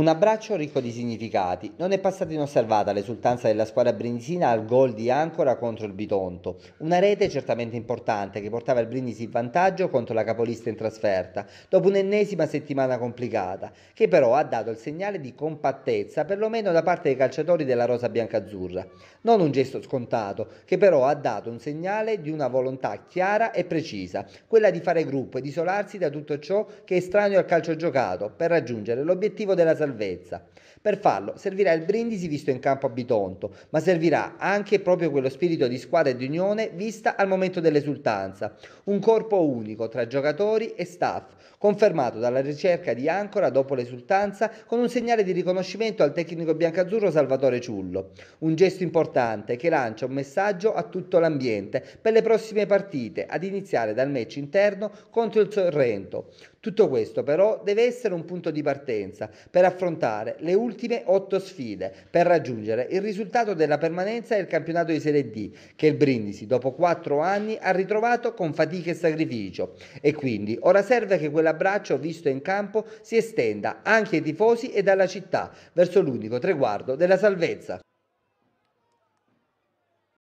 Un abbraccio ricco di significati. Non è passata inosservata l'esultanza della squadra brindisina al gol di Ancora contro il Bitonto. Una rete certamente importante che portava il Brindisi in vantaggio contro la capolista in trasferta, dopo un'ennesima settimana complicata, che però ha dato il segnale di compattezza perlomeno da parte dei calciatori della Rosa Biancazzurra. Non un gesto scontato, che però ha dato un segnale di una volontà chiara e precisa, quella di fare gruppo e di isolarsi da tutto ciò che è estraneo al calcio giocato per raggiungere l'obiettivo della salvezza salvezza. Per farlo servirà il brindisi visto in campo a Bitonto, ma servirà anche proprio quello spirito di squadra e di unione vista al momento dell'esultanza, un corpo unico tra giocatori e staff, confermato dalla ricerca di Ancora dopo l'esultanza con un segnale di riconoscimento al tecnico biancazzurro Salvatore Ciullo, un gesto importante che lancia un messaggio a tutto l'ambiente per le prossime partite, ad iniziare dal match interno contro il Sorrento. Tutto questo però deve essere un punto di partenza per affrontare le ultime otto sfide, per raggiungere il risultato della permanenza del campionato di Serie D, che il Brindisi dopo quattro anni ha ritrovato con fatica e sacrificio. E quindi ora serve che quell'abbraccio visto in campo si estenda anche ai tifosi e dalla città, verso l'unico treguardo della salvezza.